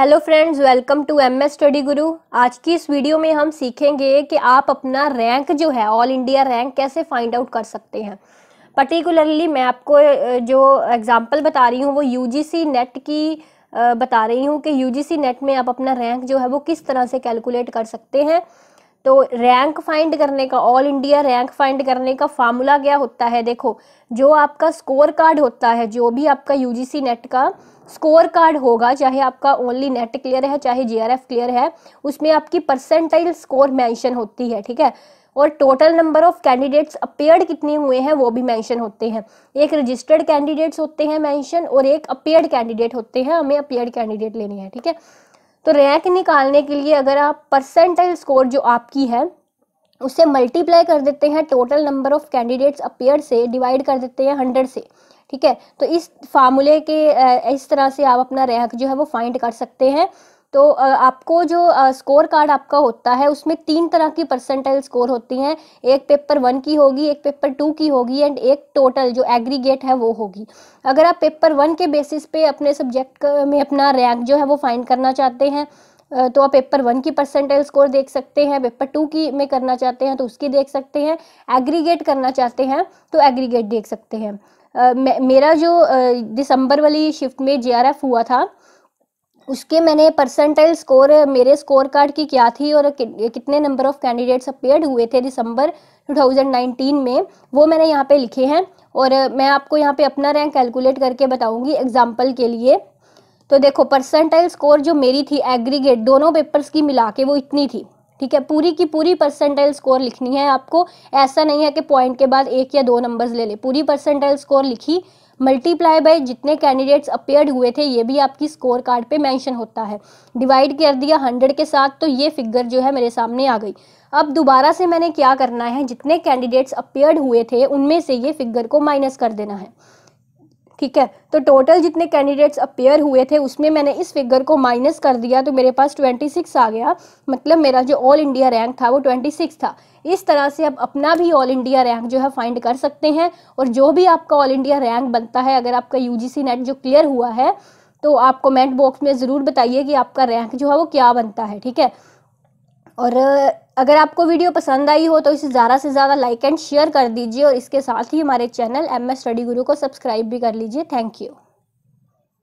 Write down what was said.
hello friends welcome to M S study guru आज की इस वीडियो में हम सीखेंगे कि आप अपना रैंक जो है ऑल इंडिया रैंक कैसे फाइंड आउट कर सकते हैं पर्टिकुलरली मैं आपको जो एग्जांपल बता रही हूँ वो यूजीसी नेट की बता रही हूँ कि यूजीसी नेट में आप अपना रैंक जो है वो किस तरह से कैलकुलेट कर सकते हैं तो रैंक फाइंड करने का ऑल इंडिया रैंक फाइंड करने का फार्मूला क्या होता है देखो जो आपका स्कोर कार्ड होता है जो भी आपका यूजीसी नेट का स्कोर कार्ड होगा चाहे आपका ओनली नेट क्लियर है चाहे जीआरएफ क्लियर है उसमें आपकी परसेंटाइल स्कोर मेंशन होती है ठीक है और total number of candidates appeared कितने हुए हैं वो भी मेंशन होते हैं एक रजिस्टर्ड कैंडिडेट्स होते हैं मेंशन और एक अपेयर्ड कैंडिडेट होते हैं हमें अपेयर्ड कैंडिडेट लेने हैं ठीक है तो रैंक निकालने के लिए अगर आप परसेंटाइल स्कोर जो आपकी है उसे मल्टीप्लाई कर देते हैं total number of candidates appear से डिवाइड कर देते हैं हंड्रेड से ठीक है तो इस फार्मूले के इस तरह से आप अपना रैंक जो है वो फाइंड कर सकते हैं तो आपको जो स्कोर कार्ड आपका होता है उसमें तीन तरह की परसेंटाइल स्कोर होती हैं एक पेपर वन की होगी एक पेपर टू की होगी एंड एक टोटल जो एग्रीगेट है वो होगी अगर आप पेपर वन के बेसिस पे अपने सब्जेक्ट में अपना रैंक जो है वो फाइंड करना चाहते हैं तो आप पेपर वन की परसेंटेज स्कोर देख सकते हैं पेपर टू की में करना चाहते हैं तो उसकी देख सकते हैं एग्रीगेट करना चाहते हैं तो एग्रीगेट देख सकते हैं मेरा जो दिसंबर वाली शिफ्ट में जे हुआ था उसके मैंने परसेंटाइल स्कोर मेरे स्कोर कार्ड की क्या थी और कि, कितने नंबर ऑफ कैंडिडेट्स अपेयर हुए थे दिसंबर 2019 में वो मैंने यहाँ पे लिखे हैं और मैं आपको यहाँ पे अपना रैंक कैलकुलेट करके बताऊँगी एग्जाम्पल के लिए तो देखो परसेंटाइल स्कोर जो मेरी थी एग्रीगेट दोनों पेपर्स की मिला के वो इतनी थी ठीक है पूरी की पूरी परसेंटाइल स्कोर लिखनी है आपको ऐसा नहीं है कि पॉइंट के बाद एक या दो नंबर्स ले ले पूरी परसेंटाइल स्कोर लिखी मल्टीप्लाई बाय जितने कैंडिडेट्स अपेयर्ड हुए थे ये भी आपकी स्कोर कार्ड पे मेंशन होता है डिवाइड कर दिया हंड्रेड के साथ तो ये फिगर जो है मेरे सामने आ गई अब दोबारा से मैंने क्या करना है जितने कैंडिडेट्स अपेयर्ड हुए थे उनमें से ये फिगर को माइनस कर देना है ठीक है तो टोटल जितने कैंडिडेट्स अपेयर हुए थे उसमें मैंने इस फिगर को माइनस कर दिया तो मेरे पास 26 आ गया मतलब मेरा जो ऑल इंडिया रैंक था वो 26 था इस तरह से आप अपना भी ऑल इंडिया रैंक जो है फाइंड कर सकते हैं और जो भी आपका ऑल इंडिया रैंक बनता है अगर आपका यू नेट जो क्लियर हुआ है तो आप कमेंट बॉक्स में ज़रूर बताइए कि आपका रैंक जो है वो क्या बनता है ठीक है और अगर आपको वीडियो पसंद आई हो तो इसे ज़्यादा से ज़्यादा लाइक एंड शेयर कर दीजिए और इसके साथ ही हमारे चैनल एम एस स्टडी गुरु को सब्सक्राइब भी कर लीजिए थैंक यू